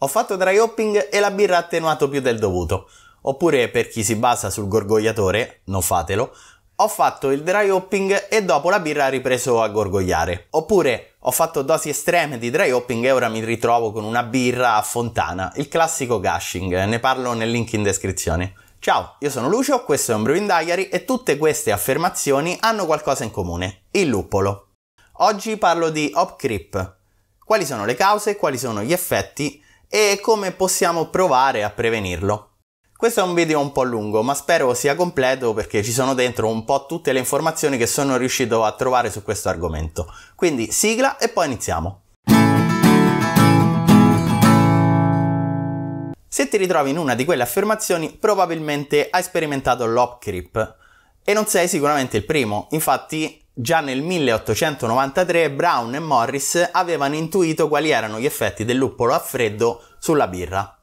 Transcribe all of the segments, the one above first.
Ho fatto dry hopping e la birra ha attenuato più del dovuto. Oppure per chi si basa sul gorgogliatore, non fatelo, ho fatto il dry hopping e dopo la birra ha ripreso a gorgogliare. Oppure ho fatto dosi estreme di dry hopping e ora mi ritrovo con una birra a fontana, il classico gushing, ne parlo nel link in descrizione. Ciao, io sono Lucio, questo è un Brewing Diary e tutte queste affermazioni hanno qualcosa in comune, il luppolo. Oggi parlo di hop creep. Quali sono le cause, quali sono gli effetti e come possiamo provare a prevenirlo. Questo è un video un po' lungo, ma spero sia completo perché ci sono dentro un po' tutte le informazioni che sono riuscito a trovare su questo argomento. Quindi sigla e poi iniziamo. Se ti ritrovi in una di quelle affermazioni, probabilmente hai sperimentato l'op creep e non sei sicuramente il primo. Infatti, Già nel 1893 Brown e Morris avevano intuito quali erano gli effetti del luppolo a freddo sulla birra.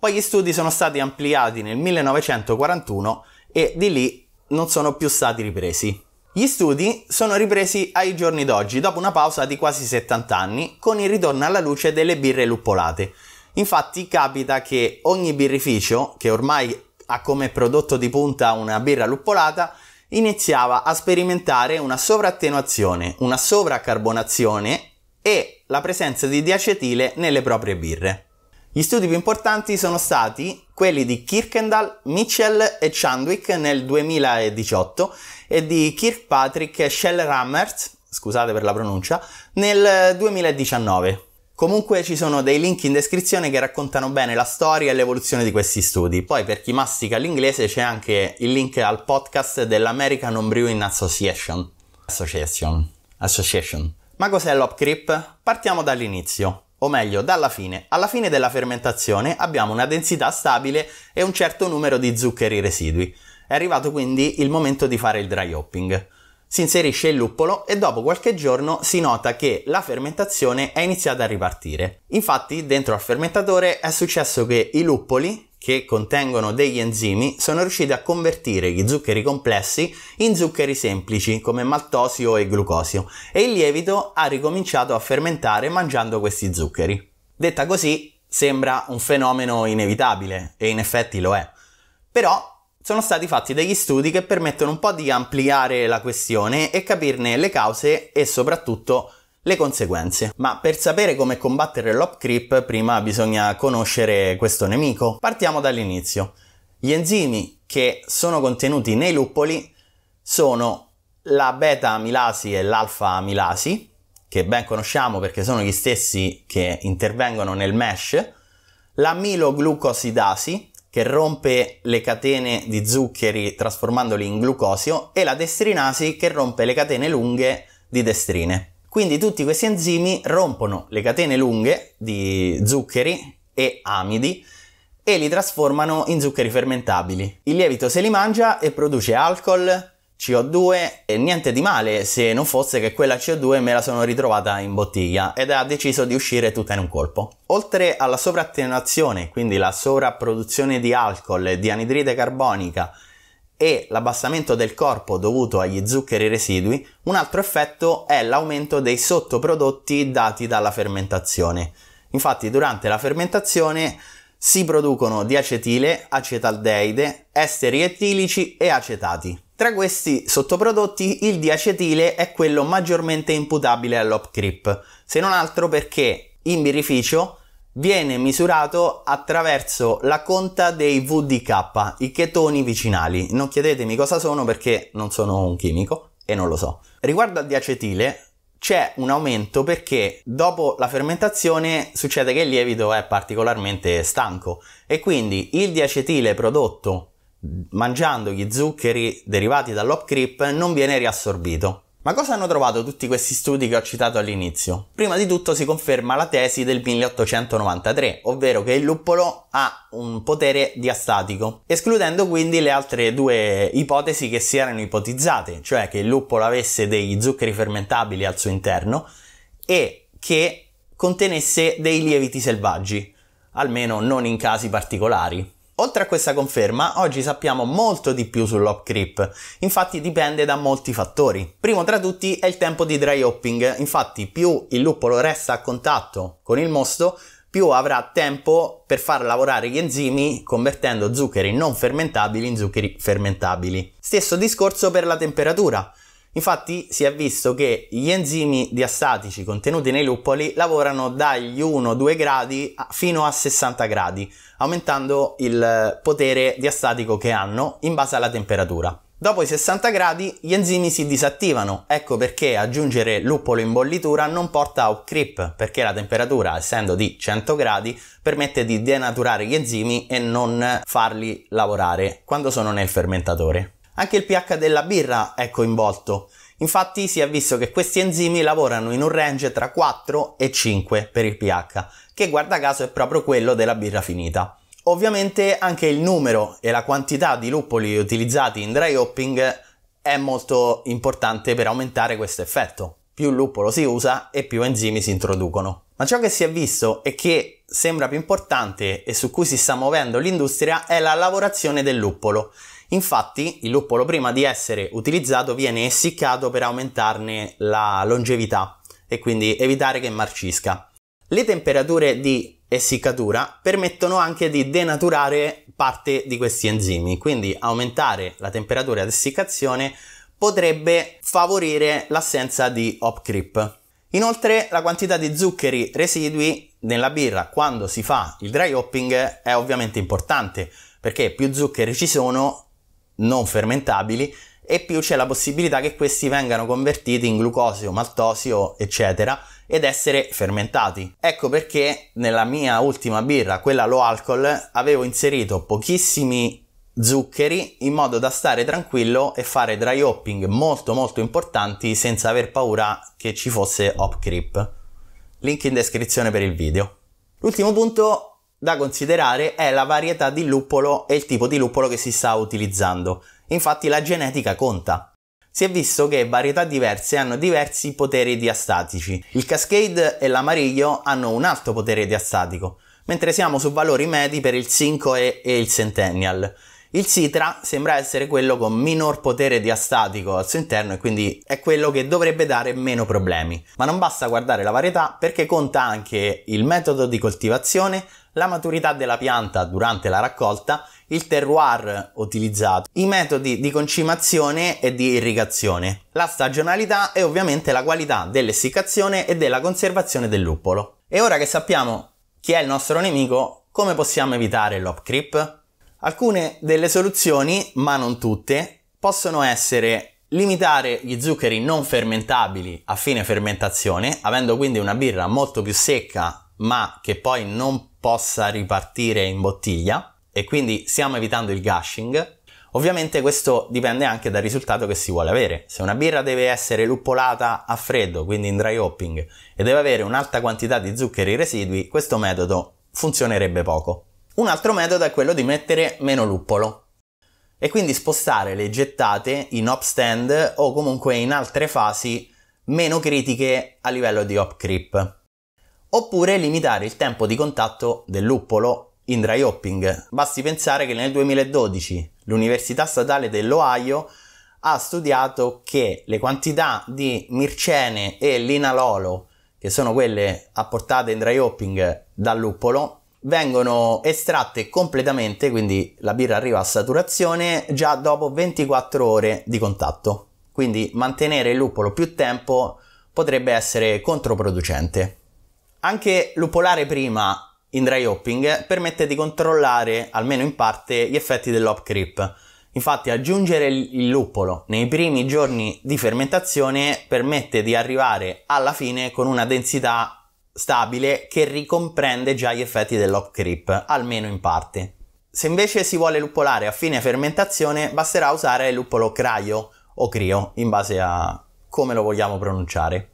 Poi gli studi sono stati ampliati nel 1941 e di lì non sono più stati ripresi. Gli studi sono ripresi ai giorni d'oggi, dopo una pausa di quasi 70 anni, con il ritorno alla luce delle birre luppolate. Infatti capita che ogni birrificio, che ormai ha come prodotto di punta una birra luppolata, iniziava a sperimentare una sovrattenuazione, una sovracarbonazione e la presenza di diacetile nelle proprie birre. Gli studi più importanti sono stati quelli di Kirkendall, Mitchell e Chandwick nel 2018 e di Kirkpatrick e Schellrammert, scusate per la pronuncia, nel 2019. Comunque ci sono dei link in descrizione che raccontano bene la storia e l'evoluzione di questi studi. Poi per chi mastica l'inglese c'è anche il link al podcast dell'American Brewing Association. Association. Association. Ma cos'è l'hop Partiamo dall'inizio, o meglio dalla fine. Alla fine della fermentazione abbiamo una densità stabile e un certo numero di zuccheri residui. È arrivato quindi il momento di fare il dry hopping si inserisce il luppolo e dopo qualche giorno si nota che la fermentazione è iniziata a ripartire. Infatti dentro al fermentatore è successo che i luppoli che contengono degli enzimi sono riusciti a convertire gli zuccheri complessi in zuccheri semplici come maltosio e glucosio e il lievito ha ricominciato a fermentare mangiando questi zuccheri. Detta così sembra un fenomeno inevitabile e in effetti lo è. Però sono stati fatti degli studi che permettono un po' di ampliare la questione e capirne le cause e soprattutto le conseguenze. Ma per sapere come combattere l'op creep prima bisogna conoscere questo nemico. Partiamo dall'inizio. Gli enzimi che sono contenuti nei luppoli sono la beta amilasi e l'alfa amilasi, che ben conosciamo perché sono gli stessi che intervengono nel mesh, l'amiloglucosidasi, che rompe le catene di zuccheri trasformandoli in glucosio e la destrinasi che rompe le catene lunghe di destrine. Quindi tutti questi enzimi rompono le catene lunghe di zuccheri e amidi e li trasformano in zuccheri fermentabili. Il lievito se li mangia e produce alcol, CO2 e niente di male se non fosse che quella CO2 me la sono ritrovata in bottiglia ed ha deciso di uscire tutta in un colpo. Oltre alla sovrattenuazione, quindi la sovrapproduzione di alcol e di anidride carbonica e l'abbassamento del corpo dovuto agli zuccheri residui, un altro effetto è l'aumento dei sottoprodotti dati dalla fermentazione. Infatti durante la fermentazione si producono diacetile, acetaldeide, esteri etilici e acetati. Tra questi sottoprodotti il diacetile è quello maggiormente imputabile all'hop creep, se non altro perché in birrificio viene misurato attraverso la conta dei VDK, i chetoni vicinali. Non chiedetemi cosa sono perché non sono un chimico e non lo so. Riguardo al diacetile, c'è un aumento perché dopo la fermentazione succede che il lievito è particolarmente stanco e quindi il diacetile prodotto mangiando gli zuccheri derivati dall'hop non viene riassorbito. Ma cosa hanno trovato tutti questi studi che ho citato all'inizio? Prima di tutto si conferma la tesi del 1893, ovvero che il luppolo ha un potere diastatico, escludendo quindi le altre due ipotesi che si erano ipotizzate, cioè che il luppolo avesse degli zuccheri fermentabili al suo interno e che contenesse dei lieviti selvaggi, almeno non in casi particolari. Oltre a questa conferma, oggi sappiamo molto di più sull'op creep, infatti dipende da molti fattori. Primo tra tutti è il tempo di dry hopping, infatti più il luppolo resta a contatto con il mosto, più avrà tempo per far lavorare gli enzimi convertendo zuccheri non fermentabili in zuccheri fermentabili. Stesso discorso per la temperatura. Infatti si è visto che gli enzimi diastatici contenuti nei luppoli lavorano dagli 1-2 gradi fino a 60 gradi, aumentando il eh, potere diastatico che hanno in base alla temperatura. Dopo i 60 gradi gli enzimi si disattivano, ecco perché aggiungere luppolo in bollitura non porta a creep, perché la temperatura, essendo di 100 gradi, permette di denaturare gli enzimi e non farli lavorare quando sono nel fermentatore. Anche il pH della birra è coinvolto. Infatti si è visto che questi enzimi lavorano in un range tra 4 e 5 per il pH, che guarda caso è proprio quello della birra finita. Ovviamente anche il numero e la quantità di luppoli utilizzati in dry hopping è molto importante per aumentare questo effetto. Più luppolo si usa e più enzimi si introducono. Ma ciò che si è visto e che sembra più importante e su cui si sta muovendo l'industria è la lavorazione del luppolo Infatti il luppolo prima di essere utilizzato viene essiccato per aumentarne la longevità e quindi evitare che marcisca. Le temperature di essiccatura permettono anche di denaturare parte di questi enzimi, quindi aumentare la temperatura di essiccazione potrebbe favorire l'assenza di hop creep. Inoltre la quantità di zuccheri residui nella birra quando si fa il dry hopping è ovviamente importante perché più zuccheri ci sono non fermentabili e più c'è la possibilità che questi vengano convertiti in glucosio, maltosio, eccetera, ed essere fermentati. Ecco perché nella mia ultima birra, quella low alcol, avevo inserito pochissimi zuccheri in modo da stare tranquillo e fare dry hopping molto molto importanti senza aver paura che ci fosse hop creep. Link in descrizione per il video. L'ultimo punto da considerare è la varietà di luppolo e il tipo di luppolo che si sta utilizzando. Infatti la genetica conta. Si è visto che varietà diverse hanno diversi poteri diastatici. Il cascade e l'Amarillo hanno un alto potere diastatico, mentre siamo su valori medi per il 5 e, il Centennial. Il Citra sembra essere quello con minor potere diastatico al suo interno e quindi è quello che dovrebbe dare meno problemi. Ma non basta guardare la varietà perché conta anche il metodo di coltivazione, la maturità della pianta durante la raccolta, il terroir utilizzato, i metodi di concimazione e di irrigazione, la stagionalità e ovviamente la qualità dell'essiccazione e della conservazione del luppolo. E ora che sappiamo chi è il nostro nemico, come possiamo evitare l'hop creep? Alcune delle soluzioni, ma non tutte, possono essere limitare gli zuccheri non fermentabili a fine fermentazione, avendo quindi una birra molto più secca ma che poi non può possa ripartire in bottiglia e quindi stiamo evitando il gushing. Ovviamente questo dipende anche dal risultato che si vuole avere. Se una birra deve essere luppolata a freddo, quindi in dry hopping, e deve avere un'alta quantità di zuccheri residui, questo metodo funzionerebbe poco. Un altro metodo è quello di mettere meno luppolo e quindi spostare le gettate in hop stand o comunque in altre fasi meno critiche a livello di hop creep oppure limitare il tempo di contatto del luppolo in dry hopping. Basti pensare che nel 2012 l'Università Statale dell'Ohio ha studiato che le quantità di mircene e linalolo, che sono quelle apportate in dry hopping dal luppolo, vengono estratte completamente, quindi la birra arriva a saturazione già dopo 24 ore di contatto. Quindi mantenere il luppolo più tempo potrebbe essere controproducente. Anche lupolare prima in dry hopping permette di controllare, almeno in parte, gli effetti dell'hop creep. Infatti aggiungere il luppolo nei primi giorni di fermentazione permette di arrivare alla fine con una densità stabile che ricomprende già gli effetti dell'hop creep, almeno in parte. Se invece si vuole luppolare a fine fermentazione basterà usare il luppolo craio o crio in base a come lo vogliamo pronunciare.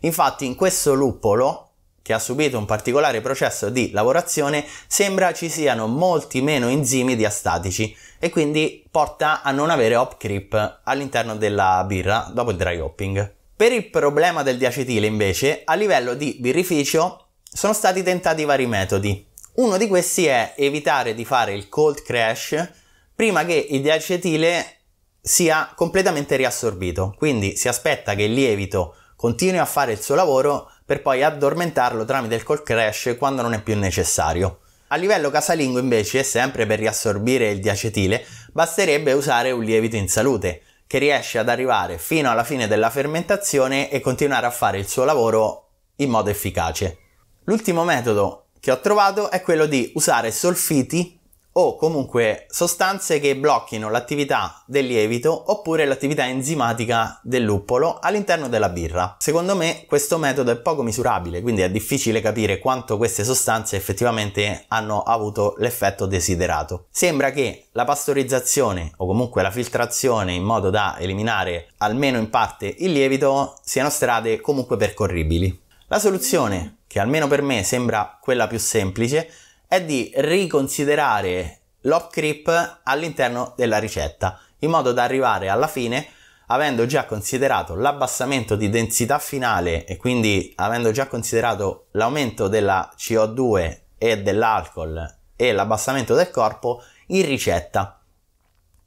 Infatti in questo luppolo che ha subito un particolare processo di lavorazione, sembra ci siano molti meno enzimi diastatici e quindi porta a non avere hop creep all'interno della birra dopo il dry hopping. Per il problema del diacetile invece, a livello di birrificio sono stati tentati vari metodi. Uno di questi è evitare di fare il cold crash prima che il diacetile sia completamente riassorbito, quindi si aspetta che il lievito continui a fare il suo lavoro per poi addormentarlo tramite il call crash quando non è più necessario. A livello casalingo invece, sempre per riassorbire il diacetile, basterebbe usare un lievito in salute, che riesce ad arrivare fino alla fine della fermentazione e continuare a fare il suo lavoro in modo efficace. L'ultimo metodo che ho trovato è quello di usare solfiti o comunque sostanze che blocchino l'attività del lievito oppure l'attività enzimatica del luppolo all'interno della birra. Secondo me questo metodo è poco misurabile, quindi è difficile capire quanto queste sostanze effettivamente hanno avuto l'effetto desiderato. Sembra che la pastorizzazione o comunque la filtrazione in modo da eliminare almeno in parte il lievito siano strade comunque percorribili. La soluzione, che almeno per me sembra quella più semplice, è di riconsiderare l'op creep all'interno della ricetta, in modo da arrivare alla fine avendo già considerato l'abbassamento di densità finale e quindi avendo già considerato l'aumento della CO2 e dell'alcol e l'abbassamento del corpo in ricetta.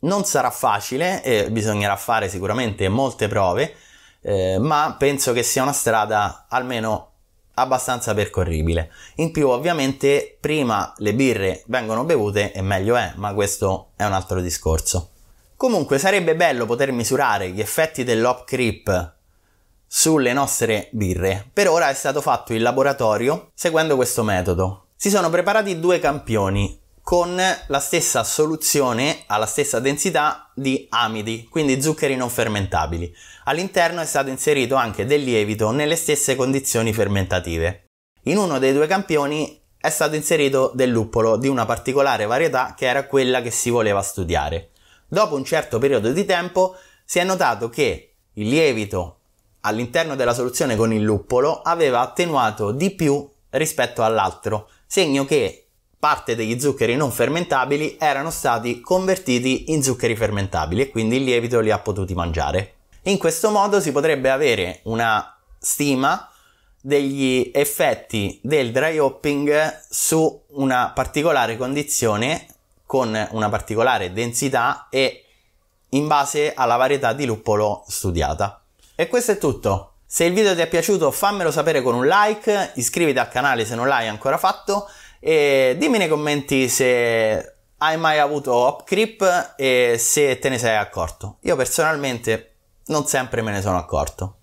Non sarà facile e eh, bisognerà fare sicuramente molte prove, eh, ma penso che sia una strada almeno abbastanza percorribile. In più, ovviamente, prima le birre vengono bevute e meglio è, ma questo è un altro discorso. Comunque sarebbe bello poter misurare gli effetti dell'op creep sulle nostre birre. Per ora è stato fatto in laboratorio seguendo questo metodo. Si sono preparati due campioni, con la stessa soluzione alla stessa densità di amidi, quindi zuccheri non fermentabili. All'interno è stato inserito anche del lievito nelle stesse condizioni fermentative. In uno dei due campioni è stato inserito del luppolo di una particolare varietà che era quella che si voleva studiare. Dopo un certo periodo di tempo si è notato che il lievito all'interno della soluzione con il luppolo aveva attenuato di più rispetto all'altro, segno che parte degli zuccheri non fermentabili erano stati convertiti in zuccheri fermentabili e quindi il lievito li ha potuti mangiare. In questo modo si potrebbe avere una stima degli effetti del dry hopping su una particolare condizione con una particolare densità e in base alla varietà di luppolo studiata. E questo è tutto. Se il video ti è piaciuto fammelo sapere con un like, iscriviti al canale se non l'hai ancora fatto e dimmi nei commenti se hai mai avuto hop e se te ne sei accorto. Io personalmente non sempre me ne sono accorto.